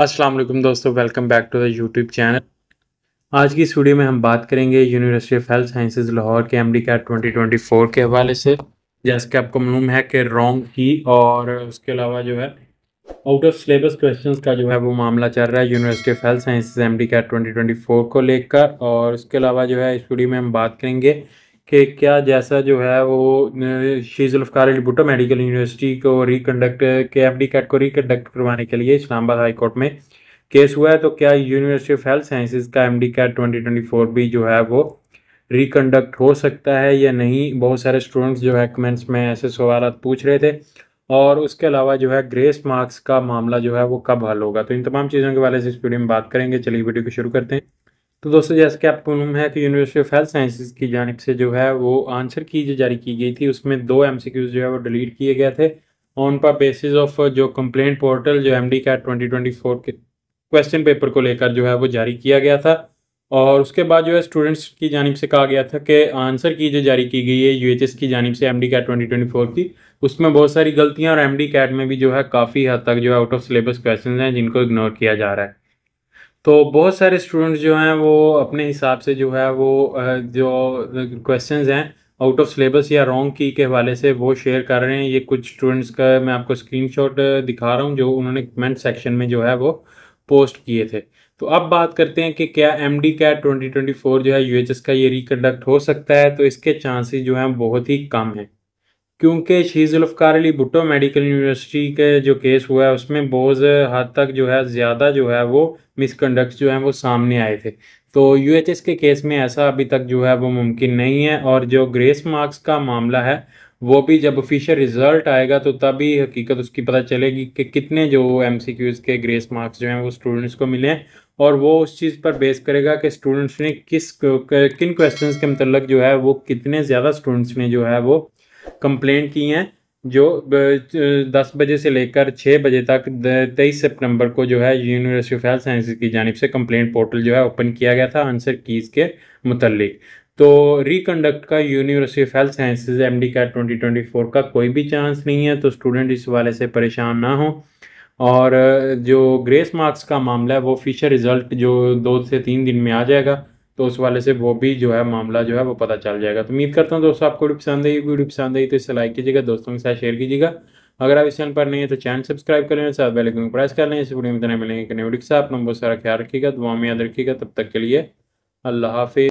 अस्सलाम वालेकुम दोस्तों welcome back to the YouTube channel आज की इस वीडियो में हम बात करेंगे university of health sciences Lahore के M D CAT twenty twenty four के हवाले से जैसे कि आपको मालूम है कि रॉन्ग ही और उसके अलावा जो है आउट ऑफ सिलेबस क्वेश्चन का जो है वो मामला चल रहा है university of health sciences M D CAT twenty twenty four को लेकर और उसके अलावा जो है इस वीडियो में हम बात करेंगे कि क्या जैसा जो है वो शीजुल्फकार अली भुट्टो मेडिकल यूनिवर्सिटी को रिकंडक्ट के एम डी कैट को रिकंडक्ट करवाने के लिए इस्लामाबाद हाई कोर्ट में केस हुआ है तो क्या यूनिवर्सिटी ऑफ हेल्थ साइंसेज का M D CAT twenty twenty four भी जो है वो रिकंडक्ट हो सकता है या नहीं बहुत सारे स्टूडेंट्स जो है कमेंट्स में ऐसे सवाल पूछ रहे थे और उसके अलावा जो है ग्रेस मार्क्स का मामला जो है वो कब हल होगा तो इन तमाम चीज़ों के बारे से इस वीडियो में बात करेंगे चलिए वीडियो को शुरू करते हैं तो दोस्तों जैसे कि आपको मालूम है कि यूनिवर्सिटी ऑफ हेल्थ साइंसेज की जानब से जो है वो आंसर की जो जारी की गई थी उसमें दो एम जो है वो डिलीट किए गए थे ऑन पर बेसिस ऑफ जो कंप्लेंट पोर्टल जो एम डी का ट्वेंटी ट्वेंटी फोर के क्वेश्चन पेपर को लेकर जो है वो जारी किया गया था और उसके बाद जो है स्टूडेंट्स की जानब से कहा गया था कि आंसर की जो जारी की गई है यू एच एस की जानब से M D CAT twenty twenty four की उसमें बहुत सारी गलतियाँ और एम डी कैट में भी जो है काफ़ी हद तक जो है आउट ऑफ सिलेबस क्वेश्चन हैं जिनको इग्नोर किया जा रहा है तो बहुत सारे स्टूडेंट जो हैं वो अपने हिसाब से जो है वो जो क्वेश्चंस हैं आउट ऑफ सिलेबस या रॉन्ग की के हवाले से वो शेयर कर रहे हैं ये कुछ स्टूडेंट्स का मैं आपको स्क्रीनशॉट दिखा रहा हूँ जो उन्होंने कमेंट सेक्शन में जो है वो पोस्ट किए थे तो अब बात करते हैं कि क्या M D CAT twenty twenty four जो है यू एच एस का ये रिकंडक्ट हो सकता है तो इसके चांसेज जो हैं बहुत ही कम हैं क्योंकि शीज़ुल्फकार अली भुट्टो मेडिकल यूनिवर्सिटी के जो केस हुआ है उसमें बहुत हद तक जो है ज़्यादा जो है वो मिसकंडक्ट जो हैं वो सामने आए थे तो यू एच एस के केस में ऐसा अभी तक जो है वो मुमकिन नहीं है और जो ग्रेस मार्क्स का मामला है वो भी जब ऑफिशियल रिज़ल्ट आएगा तो तभी हकीकत उसकी पता चलेगी कि कितने जो एम सी क्यूज़ के ग्रेस मार्क्स जो हैं वो स्टूडेंट्स को मिले और वो उस चीज़ पर बेस करेगा कि स्टूडेंट्स ने किस किन क्वेश्चंस के मतलब जो है वो कितने ज़्यादा स्टूडेंट्स ने जो है वो कंप्लेंट की हैं जो दस बजे से लेकर छः बजे तक तेईस सितंबर को जो है यूनिवर्सिटी ऑफ हेल्थ साइंसेज की जानब से कंप्लेंट पोर्टल जो है ओपन किया गया था आंसर कीज़ के मुतल तो रिकंडक्ट का university of health sciences MD का 2024 का कोई भी चांस नहीं है तो स्टूडेंट इस वाले से परेशान ना हो और जो ग्रेस मार्क्स का मामला है वो फिशर रिज़ल्ट जो दो से तीन दिन में आ जाएगा तो उस वाले से वो भी जो है मामला जो है वो पता चल जाएगा तो उम्मीद करता हूँ दोस्तों आपको वीडियो पसंद आई वीडियो पसंद आई तो इसे लाइक कीजिएगा दोस्तों के साथ शेयर कीजिएगा अगर आप इस चैनल पर नहीं है तो चैनल सब्सक्राइब कर लेंगे साथ बेल प्रेस कर लें इस वीडियो में इतना मिलेंगे एक नए वीडियो के साथ अपना बहुत सारा ख्याल रखिएगा दुआ में याद रखिएगा तब तक के लिए अल्लाह हाफिज़